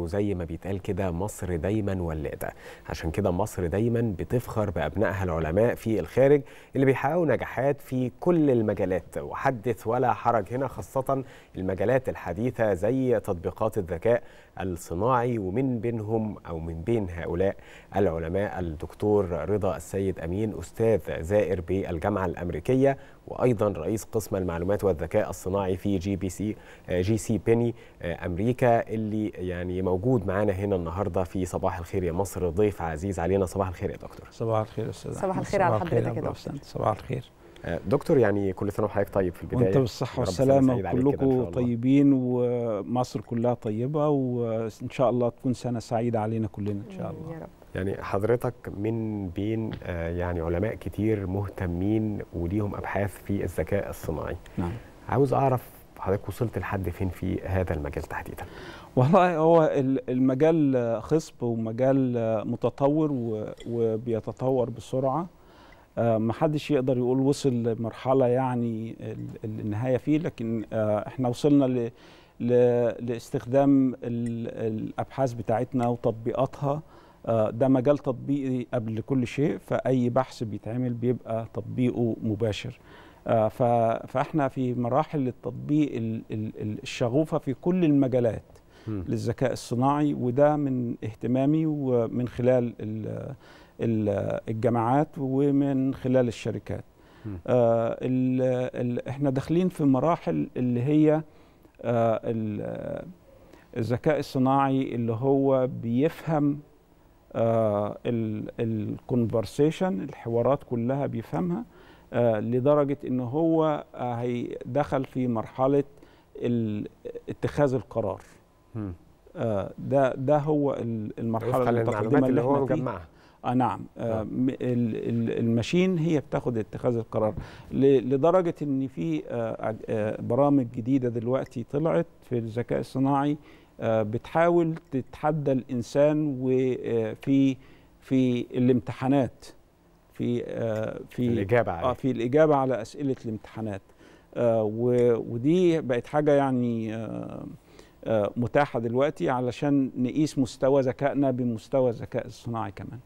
وزي ما بيتقال كده مصر دايما ولاده عشان كده مصر دايما بتفخر بابنائها العلماء في الخارج اللي بيحققوا نجاحات في كل المجالات وحدث ولا حرج هنا خاصه المجالات الحديثه زي تطبيقات الذكاء الصناعي ومن بينهم أو من بين هؤلاء العلماء الدكتور رضا السيد أمين أستاذ زائر بالجامعة الأمريكية وأيضا رئيس قسم المعلومات والذكاء الصناعي في جي بي سي آه، جي سي بيني آه، أمريكا اللي يعني موجود معانا هنا النهاردة في صباح الخير يا مصر ضيف عزيز علينا صباح الخير يا دكتور صباح الخير أستاذ صباح الخير على حضرتك يا دكتور صباح الخير دكتور يعني كل سنه وحضرتك طيب في البدايه وانت بالصحه والسلامه وكلكم طيبين ومصر كلها طيبه وان شاء الله تكون سنه سعيده علينا كلنا ان شاء الله يا رب. يعني حضرتك من بين آه، يعني علماء كتير مهتمين وليهم ابحاث في الذكاء الصناعي نعم عاوز اعرف حضرتك وصلت لحد فين في هذا المجال تحديدا والله هو المجال خصب ومجال متطور وبيتطور بسرعه آه، ما حدش يقدر يقول وصل لمرحله يعني النهايه فيه لكن آه، احنا وصلنا لاستخدام الابحاث بتاعتنا وتطبيقاتها آه، ده مجال تطبيقي قبل كل شيء فاي بحث بيتعمل بيبقى تطبيقه مباشر فاحنا في مراحل التطبيق الشغوفه في كل المجالات للذكاء الصناعي وده من اهتمامي ومن خلال الجامعات ومن خلال الشركات آه الـ الـ احنا داخلين في مراحل اللي هي آه الذكاء الصناعي اللي هو بيفهم آه الكونفرسيشن الحوارات كلها بيفهمها آه لدرجه ان هو آه دخل في مرحله اتخاذ القرار آه ده ده هو المرحله المتقدمه اللي, اللي هو مجمعها آه نعم آه نعم. الماشين هي بتاخد اتخاذ القرار لدرجه ان في آه،, آه برامج جديده دلوقتي طلعت في الذكاء الصناعي آه، بتحاول تتحدى الانسان وفي آه، في الامتحانات في في الاجابه آه في الاجابه على اسئله الامتحانات ودي بقت حاجه يعني متاحه دلوقتي علشان نقيس مستوى ذكائنا بمستوى الذكاء الصناعي كمان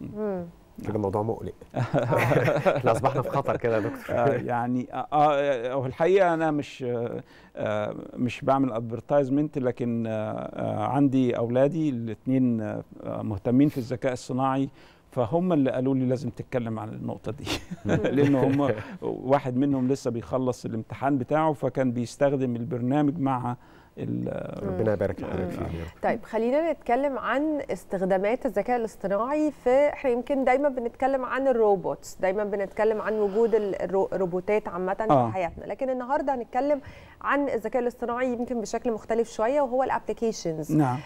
نعم. كده الموضوع مقلق احنا اصبحنا في خطر كده يا دكتور آه، يعني اه, آه، الحقيقه انا مش آه, آه، مش بعمل ادفرتايزمنت لكن آه عندي اولادي الاثنين آه مهتمين في الذكاء الصناعي فهم اللي قالوا لي لازم تتكلم عن النقطه دي لان هم واحد منهم لسه بيخلص الامتحان بتاعه فكان بيستخدم البرنامج مع ربنا يبارك لحضرتك فيه طيب خلينا نتكلم عن استخدامات الذكاء الاصطناعي في احنا يمكن دايما بنتكلم عن الروبوتس دايما بنتكلم عن وجود الروبوتات عامه آه. في حياتنا لكن النهارده هنتكلم عن الذكاء الاصطناعي يمكن بشكل مختلف شويه وهو الابلكيشنز نعم.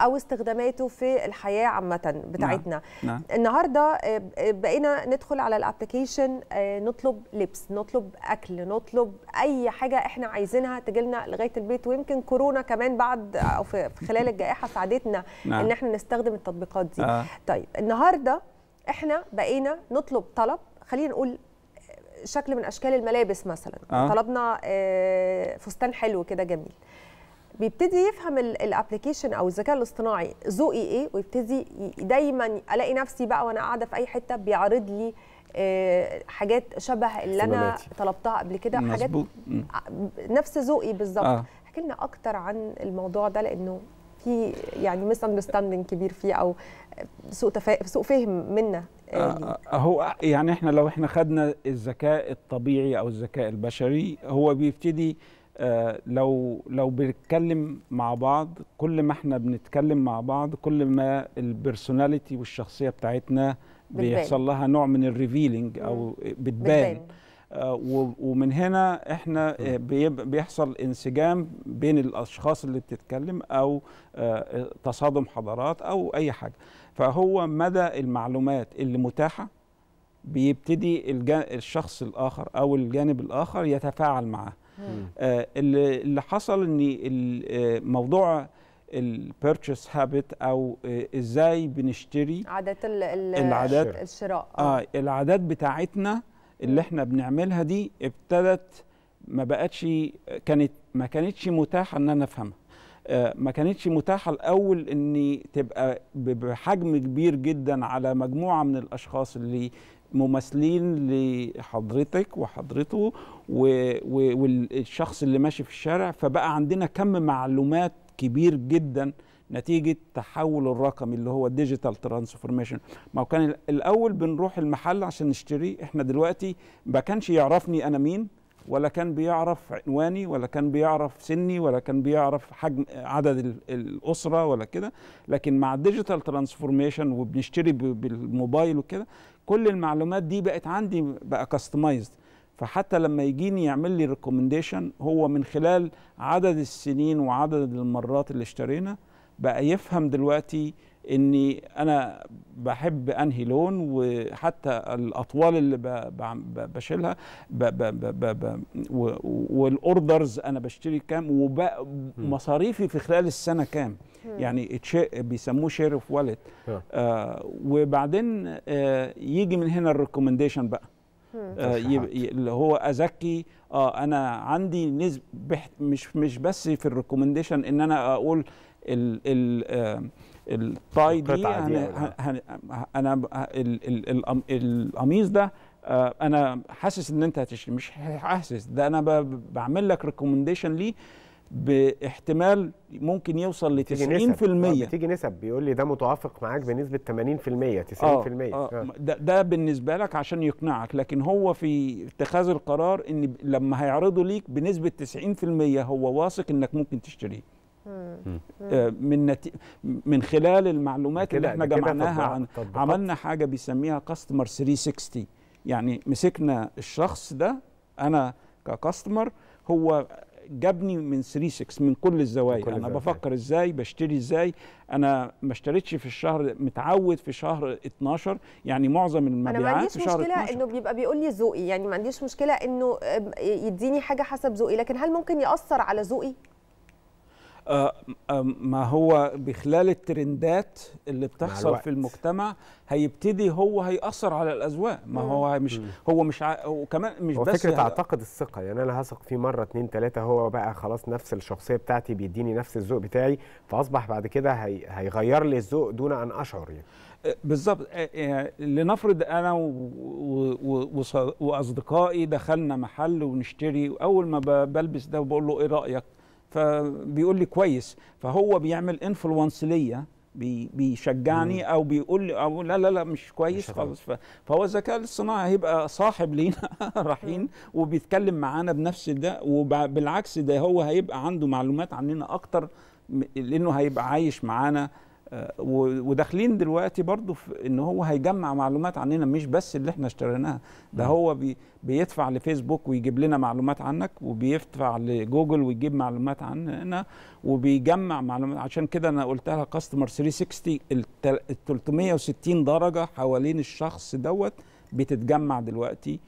او استخداماته في الحياه عامه بتاعتنا نعم. نعم. النهارده آه، بقينا ندخل على الابلكيشن آه، نطلب لبس نطلب اكل نطلب اي حاجه احنا عايزينها تجي لنا لغايه البيت ويمكن كورونا كمان بعد او في خلال الجائحه ساعدتنا نعم. ان احنا نستخدم التطبيقات دي آه. طيب النهارده احنا بقينا نطلب طلب خلينا نقول شكل من اشكال الملابس مثلا آه. طلبنا آه، فستان حلو كده جميل بيبتدي يفهم الابلكيشن او الذكاء الاصطناعي ذوقي ايه ويبتدي دايما الاقي نفسي بقى وانا قاعده في اي حته بيعرض لي آه، حاجات شبه اللي انا طلبتها قبل كده حاجات نفس ذوقي بالظبط آه. تحكي لنا اكتر عن الموضوع ده لانه في يعني ميس اندرستاندنج كبير فيه او سوء تفا... سوء فهم منا آه، آه، هو يعني احنا لو احنا خدنا الذكاء الطبيعي او الذكاء البشري هو بيبتدي آه، لو لو بنتكلم مع بعض كل ما احنا بنتكلم مع بعض كل ما البرسوناليتي والشخصيه بتاعتنا بيحصل لها نوع من الريفيلنج او بتبان آه، ومن هنا احنا آه، بيحصل انسجام بين الاشخاص اللي بتتكلم او آه، تصادم حضارات او اي حاجه فهو مدى المعلومات اللي متاحه بيبتدي الشخص الاخر او الجانب الاخر يتفاعل معاه اللي حصل ان موضوع البيرتشس هابت او ازاي بنشتري عادات العادات الشراء اه العادات بتاعتنا اللي احنا بنعملها دي ابتدت ما بقتش كانت ما كانتش متاحه ان انا افهمها آه، ما كانتش متاحه الاول ان تبقى بحجم كبير جدا على مجموعه من الاشخاص اللي ممثلين لحضرتك وحضرته والشخص اللي ماشي في الشارع فبقى عندنا كم معلومات كبير جدا نتيجه تحول الرقمي اللي هو الديجيتال ترانسفورميشن ما هو كان الاول بنروح المحل عشان نشتري احنا دلوقتي ما كانش يعرفني انا مين ولا كان بيعرف عنواني ولا كان بيعرف سني ولا كان بيعرف حجم عدد الاسره ولا كده لكن مع الديجيتال ترانسفورميشن وبنشتري بالموبايل وكده كل المعلومات دي بقت عندي بقى كاستمايزد فحتى لما يجيني يعمل لي ريكومنديشن هو من خلال عدد السنين وعدد المرات اللي اشترينا بقى يفهم دلوقتي اني انا بحب انهي لون وحتى الاطوال اللي بشيلها والاوردرز انا بشتري كام ومصاريفي في خلال السنه كام يعني بيسموه شير اوف واليت وبعدين آه يجي من هنا الريكومنديشن بقى آه اللي هو ازكي اه انا عندي نسبه مش مش بس في الريكومنديشن ان انا اقول ال ال الطاي دي, دي يعني انا, أنا القميص ده آه، انا حاسس ان انت هتشتري مش حاسس ده انا بعمل لك ريكومنديشن ليه باحتمال ممكن يوصل ل 90% نسب. آه، بتيجي نسب بيقول لي ده متوافق معاك بنسبه 80% 90% آه،, آه آه ده, ده بالنسبه لك عشان يقنعك لكن هو في اتخاذ القرار ان لما هيعرضه ليك بنسبه 90% هو واثق انك ممكن تشتريه آه، من نتي... من خلال المعلومات اللي احنا جمعناها عن عملنا حاجه بيسميها كاستمر 360 يعني مسكنا الشخص ده انا ككاستمر هو جابني من 36 من كل الزوايا انا بفكر ازاي بشتري ازاي انا ما اشتريتش في الشهر متعود في شهر 12 يعني معظم المبيعات انا ما عنديش في شهر مشكله انه بيبقى بيقول لي ذوقي يعني ما عنديش مشكله انه يديني حاجه حسب ذوقي لكن هل ممكن ياثر على ذوقي آه، آه، ما هو بخلال الترندات اللي بتحصل في المجتمع هيبتدي هو هيأثر على الأذواق ما هو مش هو مش ع... وكمان مش بس فكرة يعني أعتقد الثقة يعني أنا هثق فيه مرة اتنين تلاتة هو بقى خلاص نفس الشخصية بتاعتي بيديني نفس الذوق بتاعي فأصبح بعد كده هي... هيغير لي الذوق دون أن أشعر يعني آه، بالظبط لنفرض انا واصدقائي دخلنا محل ونشتري واول ما بلبس ده وبقول له ايه رايك فبيقول لي كويس فهو بيعمل انفلونس ليا بيشجعني او بيقول لي او لا لا لا مش كويس خالص فهو الذكاء الاصطناعي هيبقى صاحب لينا رايحين وبيتكلم معانا بنفس ده وبالعكس ده هو هيبقى عنده معلومات عننا اكتر لانه هيبقى عايش معانا آه، وداخلين دلوقتي برضو في ان هو هيجمع معلومات عننا مش بس اللي احنا اشتريناها ده هو بي بيدفع لفيسبوك ويجيب لنا معلومات عنك وبيدفع لجوجل ويجيب معلومات عننا وبيجمع معلومات عشان كده انا قلت لها كاستمر 360 ال 360 درجه حوالين الشخص دوت بتتجمع دلوقتي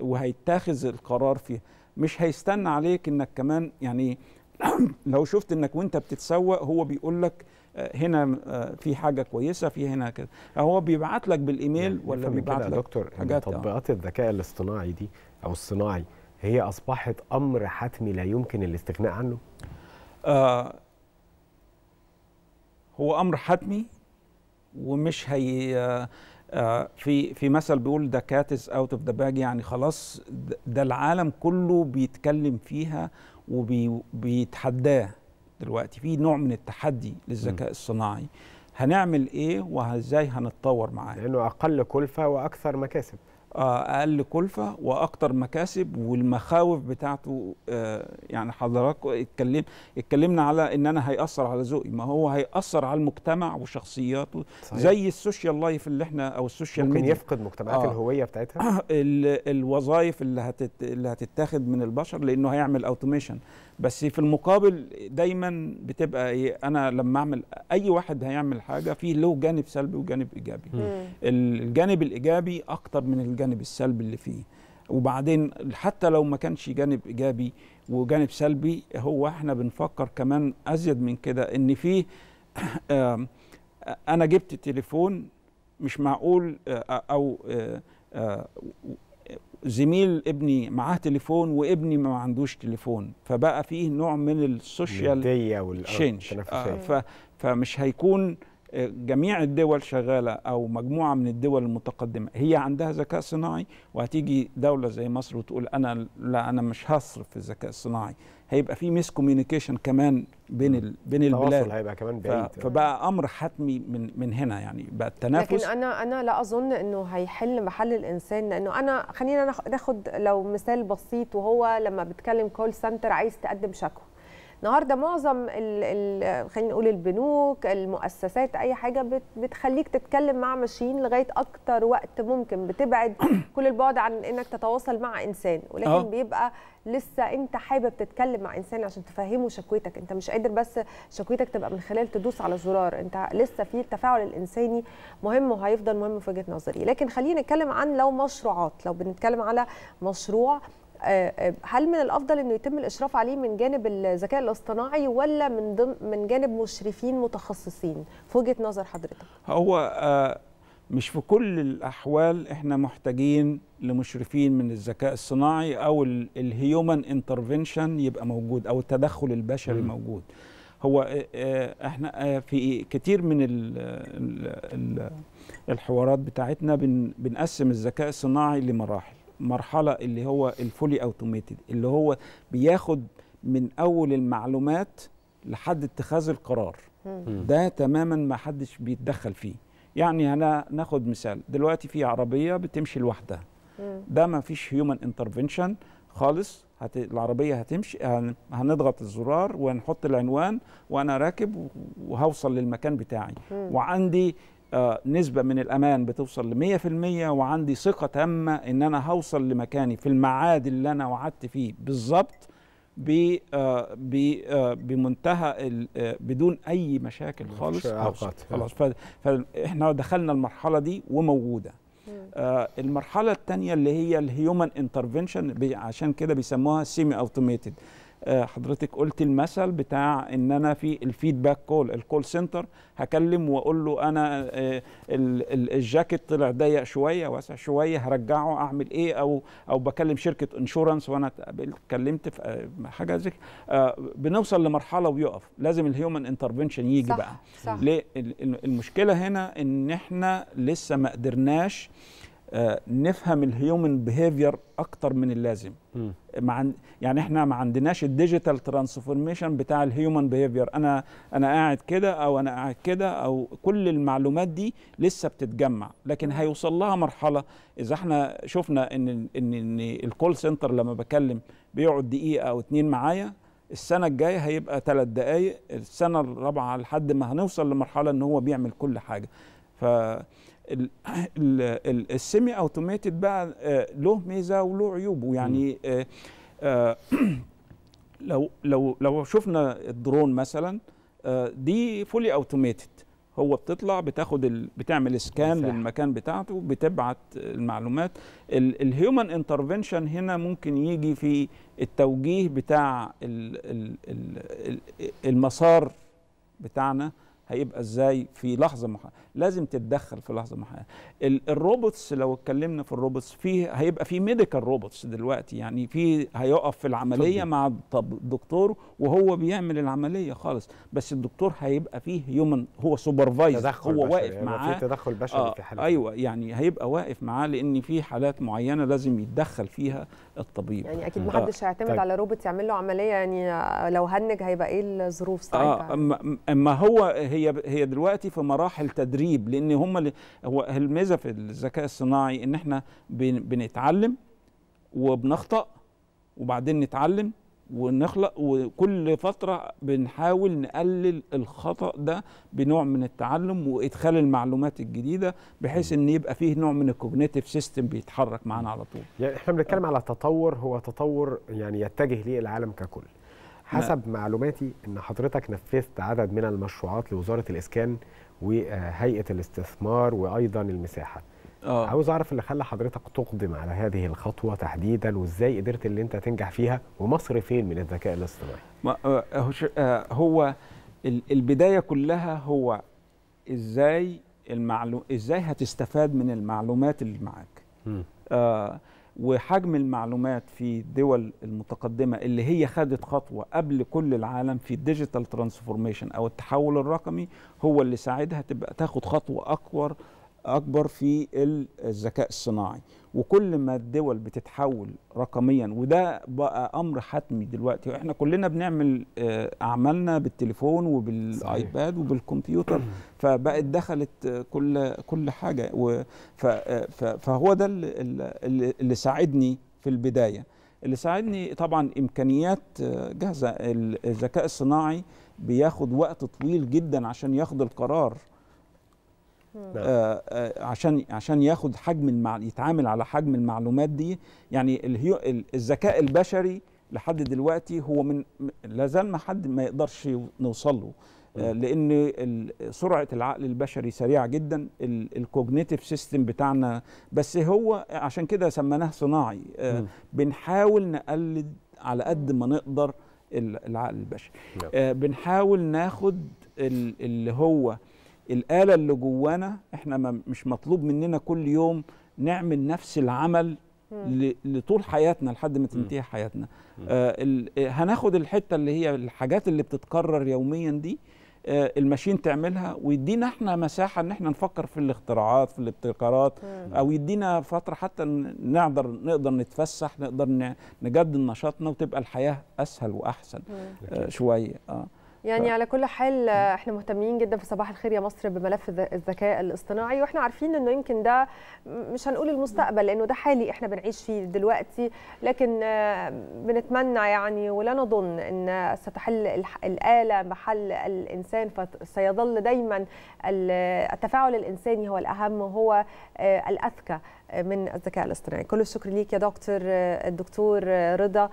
وهيتخذ القرار فيها مش هيستنى عليك انك كمان يعني لو شفت انك وانت بتتسوق هو بيقول لك آه، هنا آه، في حاجه كويسه في هنا كده هو بيبعت لك بالايميل يعني ولا بيبعت لك دكتور آه. تطبيقات الذكاء الاصطناعي دي او الصناعي هي اصبحت امر حتمي لا يمكن الاستغناء عنه آه هو امر حتمي ومش هي آه في في مثل بيقول ذا كاتس اوت اوف ذا باج يعني خلاص ده العالم كله بيتكلم فيها وبيتحداه وبي دلوقتي في نوع من التحدي للذكاء الصناعي هنعمل ايه وازاي هنتطور معاه لانه اقل كلفه واكثر مكاسب آه، اقل كلفه واكثر مكاسب والمخاوف بتاعته آه، يعني حضراتكم اتكلم اتكلمنا على ان انا هياثر على ذوقي ما هو هياثر على المجتمع وشخصياته صحيح. زي السوشيال لايف اللي احنا او السوشيال ممكن ميديا. يفقد مجتمعات آه. الهويه بتاعتها ال الوظائف اللي هتت اللي هتتاخد من البشر لانه هيعمل اوتوميشن بس في المقابل دايما بتبقى ايه انا لما اعمل اي واحد هيعمل حاجه فيه له جانب سلبي وجانب ايجابي الجانب الايجابي اكتر من الجانب السلبي اللي فيه وبعدين حتى لو ما كانش جانب ايجابي وجانب سلبي هو احنا بنفكر كمان ازيد من كده ان فيه انا جبت تليفون مش معقول او زميل ابني معاه تليفون وابني ما عندوش تليفون فبقى فيه نوع من السوشيال تشينج آه فمش هيكون آه، جميع الدول شغالة أو مجموعة من الدول المتقدمة هي عندها ذكاء صناعي وهتيجي دولة زي مصر وتقول أنا لا أنا مش هصرف في الذكاء الصناعي هيبقى في ميس كوميونيكيشن كمان بين ال... بين البلاد هيبقى كمان بعيد ف... فبقى امر حتمي من من هنا يعني بقى التنافس لكن انا انا لا اظن انه هيحل محل الانسان لانه انا خلينا ناخد لو مثال بسيط وهو لما بتكلم كول سنتر عايز تقدم شكوى النهارده معظم خلينا نقول البنوك المؤسسات اي حاجه بت بتخليك تتكلم مع ماشيين لغايه اكتر وقت ممكن بتبعد كل البعد عن انك تتواصل مع انسان ولكن أوه. بيبقى لسه انت حابب تتكلم مع انسان عشان تفهمه شكوتك انت مش قادر بس شكوتك تبقى من خلال تدوس على زرار انت لسه في التفاعل الانساني مهم وهيفضل مهم في وجهه نظري لكن خلينا نتكلم عن لو مشروعات لو بنتكلم على مشروع آه، آه، هل من الافضل انه يتم الاشراف عليه من جانب الذكاء الاصطناعي ولا من ضمن من جانب مشرفين متخصصين في وجهه نظر حضرتك هو آه، مش في كل الاحوال احنا محتاجين لمشرفين من الذكاء الصناعي او الهيومن انترفنشن يبقى موجود او التدخل البشري موجود هو احنا في كتير من الحوارات بتاعتنا بنقسم الذكاء الصناعي لمراحل مرحله اللي هو الفولي اوتوميتد اللي هو بياخد من اول المعلومات لحد اتخاذ القرار ده تماما ما حدش بيتدخل فيه يعني انا ناخد مثال دلوقتي في عربيه بتمشي لوحدها ده ما فيش هيومن انترفنشن خالص هت... العربيه هتمشي هن... هنضغط الزرار ونحط العنوان وانا راكب وهوصل للمكان بتاعي وعندي آه، نسبة من الأمان بتوصل ل 100% وعندي ثقة تامة إن أنا هوصل لمكاني في الميعاد اللي أنا وعدت فيه بالظبط آه، آه، بمنتهى بدون أي مشاكل خالص خلاص فإحنا دخلنا المرحلة دي وموجودة آه المرحلة الثانية اللي هي الهيومن انترفنشن عشان كده بيسموها سيمي اوتوميتد آه، حضرتك قلت المثل بتاع ان انا في الفيدباك كول الكول سنتر هكلم واقول له انا آه، الجاكيت طلع ضيق شويه واسع شويه هرجعه اعمل ايه او او بكلم شركه انشورنس وانا اتكلمت في آه، حاجه زي بنوصل لمرحله ويقف لازم الهيومن انترفنشن يجي صح بقى صح ليه المشكله هنا ان احنا لسه ما قدرناش نفهم الهيومن بيهيفير اكتر من اللازم مع يعني احنا ما عندناش الديجيتال ترانسفورميشن بتاع الهيومن بيهيفير انا انا قاعد كده او انا قاعد كده او كل المعلومات دي لسه بتتجمع لكن هيوصل لها مرحله اذا احنا شفنا ان ان, إن الكول سنتر لما بكلم بيقعد دقيقه او اتنين معايا السنه الجايه هيبقى ثلاث دقائق السنه الرابعه لحد ما هنوصل لمرحله ان هو بيعمل كل حاجه ف السيمي اوتوماتيد بقى آه، له ميزه وله عيوب ويعني آه، آه، لو لو لو شفنا الدرون مثلا دي فولي اوتوماتيد هو بتطلع بتاخد بتعمل سكان صح. للمكان بتاعته بتبعت المعلومات الهيومن انترفنشن هنا ممكن يجي في التوجيه بتاع الـ الـ المسار بتاعنا هيبقى ازاي في لحظه محا... لازم تتدخل في لحظه محدده الروبوتس لو اتكلمنا في الروبوتس فيه هيبقى في ميديكال روبوتس دلوقتي يعني في هيقف في العمليه مع مع الدكتور وهو بيعمل العمليه خالص بس الدكتور هيبقى فيه هيومن هو سوبرفايز هو واقف يعني معاه في تدخل بشري آه في حالة ايوه يعني هيبقى واقف معاه لان في حالات معينه لازم يتدخل فيها الطبيب يعني اكيد ما حدش آه. هيعتمد آه. على روبوت يعمل له عمليه يعني آه، لو هنج هيبقى ايه الظروف ساعتها آه اما هو هي هي دلوقتي في مراحل تدريب لان هم هو الميزه في الذكاء الصناعي ان احنا بنتعلم وبنخطأ وبعدين نتعلم ونخلق وكل فترة بنحاول نقلل الخطأ ده بنوع من التعلم وإدخال المعلومات الجديدة بحيث إن يبقى فيه نوع من الكوجنيتيف سيستم بيتحرك معانا على طول. يعني إحنا بنتكلم على تطور هو تطور يعني يتجه ليه العالم ككل. حسب ما. نعم. معلوماتي إن حضرتك نفذت عدد من المشروعات لوزارة الإسكان وهيئة الاستثمار وأيضا المساحة. أوه. عاوز اعرف اللي خلى حضرتك تقدم على هذه الخطوه تحديدا وازاي قدرت اللي انت تنجح فيها ومصر فين من الذكاء الاصطناعي آه، آه، آه، هو البدايه كلها هو ازاي المعلو... ازاي هتستفاد من المعلومات اللي معاك آه وحجم المعلومات في الدول المتقدمه اللي هي خدت خطوه قبل كل العالم في الديجيتال ترانسفورميشن او التحول الرقمي هو اللي ساعدها تبقى تاخد خطوه اكبر اكبر في الذكاء الصناعي وكل ما الدول بتتحول رقميا وده بقى امر حتمي دلوقتي واحنا كلنا بنعمل آه، اعمالنا بالتليفون وبالايباد وبالكمبيوتر فبقت دخلت آه، كل كل حاجه آه، فهو ده اللي ساعدني في البدايه اللي ساعدني طبعا امكانيات جاهزه الذكاء الصناعي بياخد وقت طويل جدا عشان ياخد القرار نعم. آه، آه، عشان عشان ياخد حجم المع... يتعامل على حجم المعلومات دي يعني الهيو... الذكاء البشري لحد دلوقتي هو من لازال ما حد ما يقدرش نوصل له آه، نعم. لان سرعه العقل البشري سريعه جدا الكوجنيتيف سيستم بتاعنا بس هو عشان كده سميناه صناعي نعم. بنحاول نقلد على قد ما نقدر العقل البشري بنحاول ناخد اللي هو الآلة اللي جوانا احنا مش مطلوب مننا كل يوم نعمل نفس العمل لطول حياتنا لحد ما تنتهي حياتنا آه،, آه هناخد الحته اللي هي الحاجات اللي بتتكرر يوميا دي آه الماشين تعملها ويدينا احنا مساحه ان احنا نفكر في الاختراعات في الابتكارات او يدينا فتره حتى نقدر نقدر نتفسح نقدر نجدد نشاطنا وتبقى الحياه اسهل واحسن آه شويه اه يعني ف... على كل حال احنا مهتمين جدا في صباح الخير يا مصر بملف الذكاء الاصطناعي واحنا عارفين انه يمكن ده مش هنقول المستقبل لانه ده حالي احنا بنعيش فيه دلوقتي لكن بنتمنى يعني ولا نظن ان ستحل الاله محل الانسان فسيظل دايما التفاعل الانساني هو الاهم وهو آه، الاذكى من الذكاء الاصطناعي كل الشكر ليك يا دكتور الدكتور رضا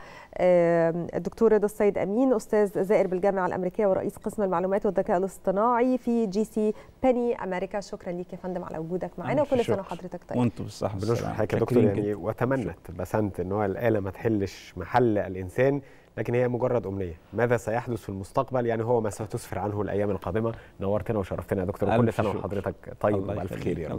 الدكتور رضا السيد امين استاذ زائر بالجامعه الامريكيه الامريكيه ورئيس قسم المعلومات والذكاء الاصطناعي في جي سي بني امريكا شكرا ليك يا فندم على وجودك معنا وكل سنه وحضرتك طيب وانتم بالصحه بالسلامه حضرتك يا دكتور يعني وتمنت بسنت ان هو الاله ما تحلش محل الانسان لكن هي مجرد امنيه ماذا سيحدث في المستقبل يعني هو ما ستسفر عنه الايام القادمه نورتنا وشرفتنا يا دكتور كل سنه وحضرتك طيب والف خير يا رب